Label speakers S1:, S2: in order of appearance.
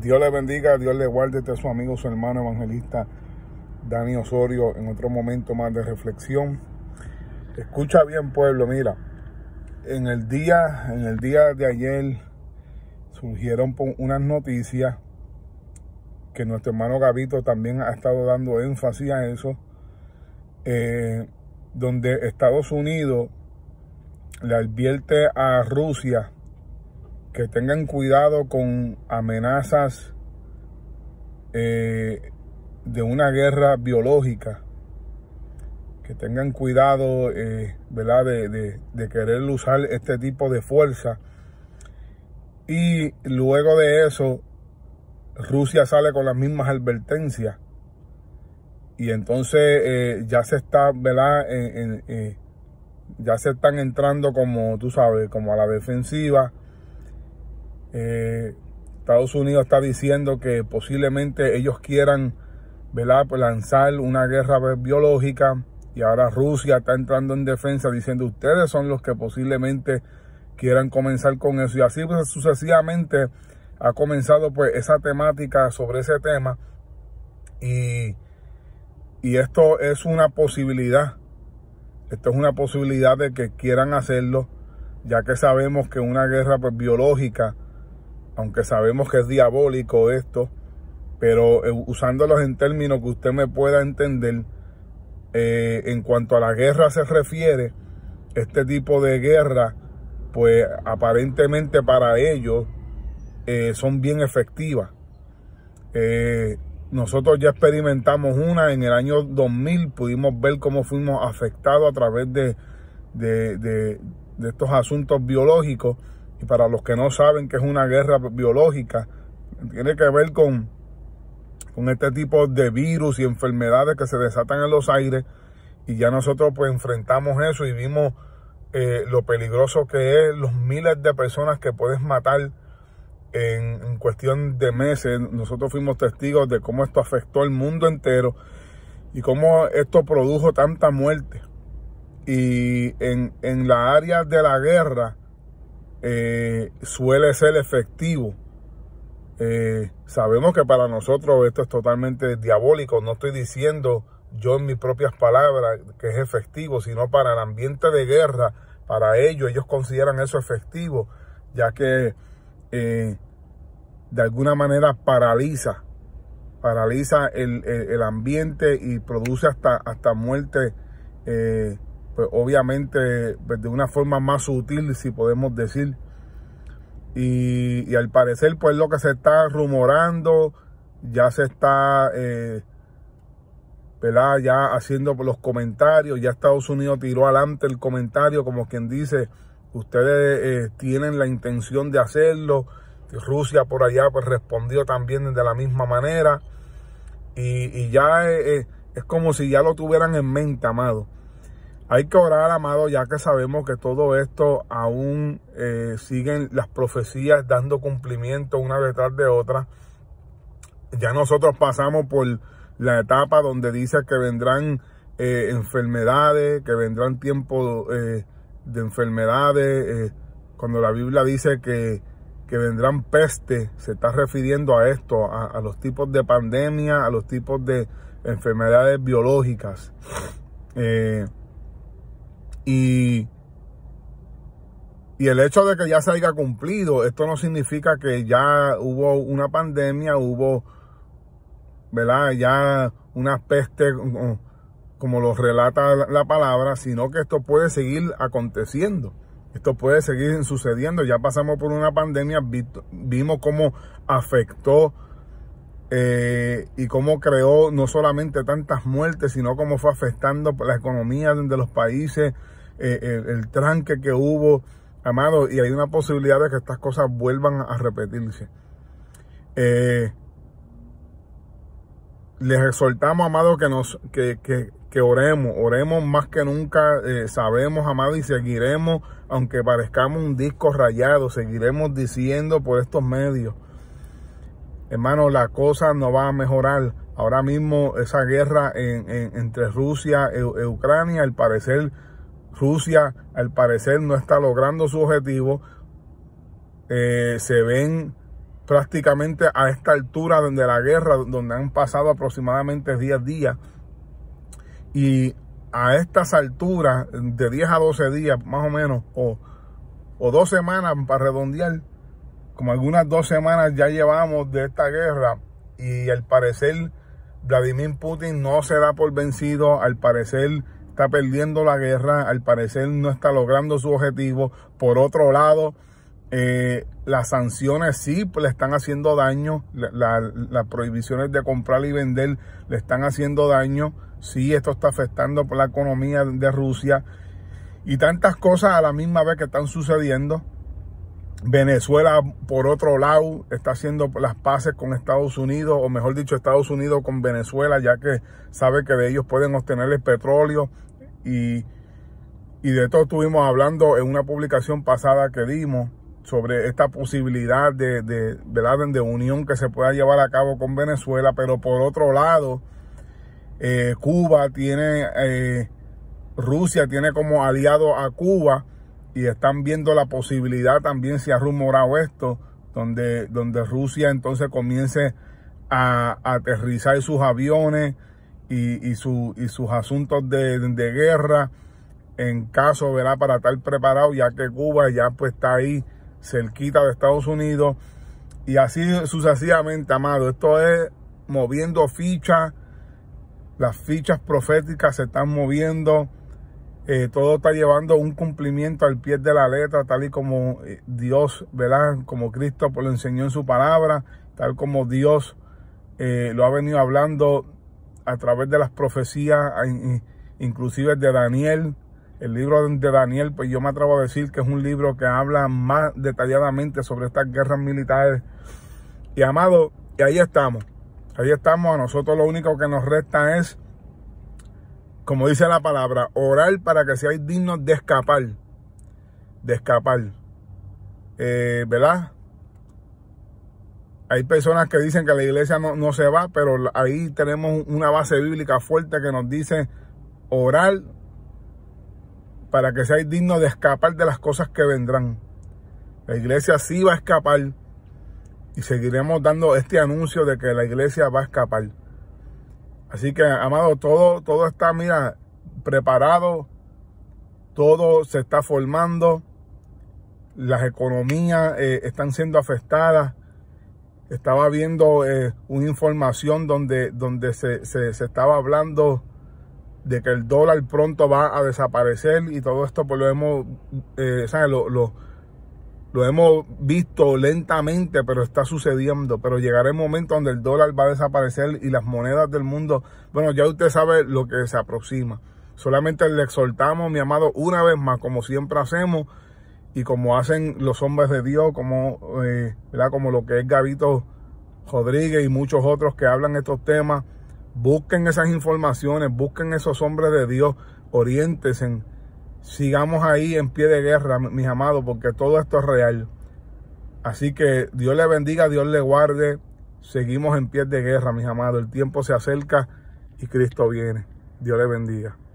S1: Dios le bendiga, Dios le guarde. a este su amigo, su hermano evangelista Dani Osorio en otro momento más de reflexión. Escucha bien, pueblo. Mira, en el día, en el día de ayer surgieron unas noticias que nuestro hermano Gabito también ha estado dando énfasis a eso, eh, donde Estados Unidos le advierte a Rusia que tengan cuidado con amenazas eh, de una guerra biológica, que tengan cuidado eh, ¿verdad? De, querer usar este tipo de fuerza. Y luego de eso, Rusia sale con las mismas advertencias. Y entonces eh, ya se está, ¿verdad? ya se están entrando como, tú sabes, como a la defensiva eh, Estados Unidos está diciendo que posiblemente ellos quieran pues lanzar una guerra biológica y ahora Rusia está entrando en defensa diciendo ustedes son los que posiblemente quieran comenzar con eso y así pues, sucesivamente ha comenzado pues esa temática sobre ese tema y, esto es una posibilidad esto es una posibilidad de que quieran hacerlo ya que sabemos que una guerra pues, biológica aunque sabemos que es diabólico esto, pero eh, usándolos en términos que usted me pueda entender, eh, en cuanto a la guerra se refiere, este tipo de guerra, pues aparentemente para ellos eh, son bien efectivas. nosotros ya experimentamos una en el año 2000, pudimos ver cómo fuimos afectados a través de, de estos asuntos biológicos y para los que no saben que es una guerra biológica, tiene que ver con, con este tipo de virus y enfermedades que se desatan en los aires. Y ya nosotros pues enfrentamos eso y vimos eh, lo peligroso que es, los miles de personas que puedes matar en, cuestión de meses. Nosotros fuimos testigos de cómo esto afectó al mundo entero y cómo esto produjo tanta muerte. Y en, en la área de la guerra, eh, suele ser efectivo. Eh, sabemos que para nosotros esto es totalmente diabólico, no estoy diciendo yo en mis propias palabras que es efectivo, sino para el ambiente de guerra, para ellos, ellos consideran eso efectivo, ya que eh, de alguna manera paraliza, paraliza el, ambiente y produce hasta, hasta muerte pues, obviamente pues, de una forma más sutil, si podemos decir. Y, al parecer, pues lo que se está rumorando, ya se está, eh, Ya haciendo los comentarios, ya Estados Unidos tiró adelante el comentario, como quien dice, ustedes eh, tienen la intención de hacerlo. Rusia por allá pues respondió también de la misma manera. Y, ya eh, es como si ya lo tuvieran en mente, amado. Hay que orar, amado, ya que sabemos que todo esto aún eh, siguen las profecías dando cumplimiento una detrás de otra. Ya nosotros pasamos por la etapa donde dice que vendrán eh, enfermedades, que vendrán tiempos eh, de enfermedades. cuando la Biblia dice que, vendrán peste, se está refiriendo a esto, a, los tipos de pandemia, a los tipos de enfermedades biológicas. Y, el hecho de que ya se haya cumplido, esto no significa que ya hubo una pandemia, hubo, ¿verdad? Ya una peste, como lo relata la palabra, sino que esto puede seguir aconteciendo. Esto puede seguir sucediendo. Ya pasamos por una pandemia, vimos cómo afectó eh, y cómo creó no solamente tantas muertes, sino cómo fue afectando la economía de los países, eh, el, tranque que hubo, amado, y hay una posibilidad de que estas cosas vuelvan a repetirse. Eh, les exhortamos, amado, que nos que, que, que oremos, oremos más que nunca, eh, sabemos, amado, y seguiremos, aunque parezcamos un disco rayado, seguiremos diciendo por estos medios, hermano, la cosa no va a mejorar. Ahora mismo esa guerra entre Rusia Y Ucrania, al parecer, Rusia al parecer no está logrando su objetivo. Eh, se ven prácticamente a esta altura de la guerra, donde han pasado aproximadamente 10 días. Y a estas alturas, de 10 a 12 días más o menos, o, o dos semanas para redondear, como algunas dos semanas ya llevamos de esta guerra y al parecer Vladimir Putin no se da por vencido, al parecer está perdiendo la guerra, al parecer no está logrando su objetivo. Por otro lado, eh, las sanciones sí le están haciendo daño, las prohibiciones de comprar y vender le están haciendo daño, sí esto está afectando por la economía de Rusia y tantas cosas a la misma vez que están sucediendo. Venezuela, por otro lado, está haciendo las paces con Estados Unidos, o mejor dicho, Estados Unidos con Venezuela, ya que sabe que de ellos pueden obtener el petróleo. Y, y de esto estuvimos hablando en una publicación pasada que dimos sobre esta posibilidad de, de, de, de unión que se pueda llevar a cabo con Venezuela, pero por otro lado, eh, Cuba tiene, eh, Rusia tiene como aliado a Cuba y están viendo la posibilidad, también se ha rumorado esto, donde, donde Rusia entonces comience a, aterrizar sus aviones y, y sus asuntos de, guerra en caso, ¿verdad? Para estar preparado, ya que Cuba ya pues está ahí cerquita de Estados Unidos y así sucesivamente, amado. Esto es moviendo fichas, las fichas proféticas se están moviendo eh, todo está llevando un cumplimiento al pie de la letra, tal y como eh, Dios, ¿verdad? Como Cristo pues, lo enseñó en su palabra, tal como Dios eh, lo ha venido hablando a través de las profecías, inclusive de Daniel. El libro de Daniel, pues yo me atrevo a decir que es un libro que habla más detalladamente sobre estas guerras militares. Y amado, ahí estamos. Ahí estamos. A nosotros lo único que nos resta es como dice la palabra, orar para que seáis dignos de escapar. De escapar. Eh, ¿Verdad? Hay personas que dicen que la iglesia no, no, se va, pero ahí tenemos una base bíblica fuerte que nos dice orar para que seáis dignos de escapar de las cosas que vendrán. La iglesia sí va a escapar y seguiremos dando este anuncio de que la iglesia va a escapar. Así que, amado, todo, todo está, mira, preparado, todo se está formando, las economías eh, están siendo afectadas. Estaba viendo eh, una información donde, donde se, estaba hablando de que el dólar pronto va a desaparecer y todo esto pues lo hemos, eh, lo hemos visto lentamente, pero está sucediendo. Pero llegará el momento donde el dólar va a desaparecer y las monedas del mundo, bueno, ya usted sabe lo que se aproxima. Solamente le exhortamos, mi amado, una vez más, como siempre hacemos y como hacen los hombres de Dios, como, eh, como lo que es Gavito Rodríguez y muchos otros que hablan estos temas. Busquen esas informaciones, busquen esos hombres de Dios, en sigamos ahí en pie de guerra, mis amados, porque todo esto es real. Así que Dios le bendiga, Dios le guarde. Seguimos en pie de guerra, mis amados. El tiempo se acerca y Cristo viene. Dios le bendiga.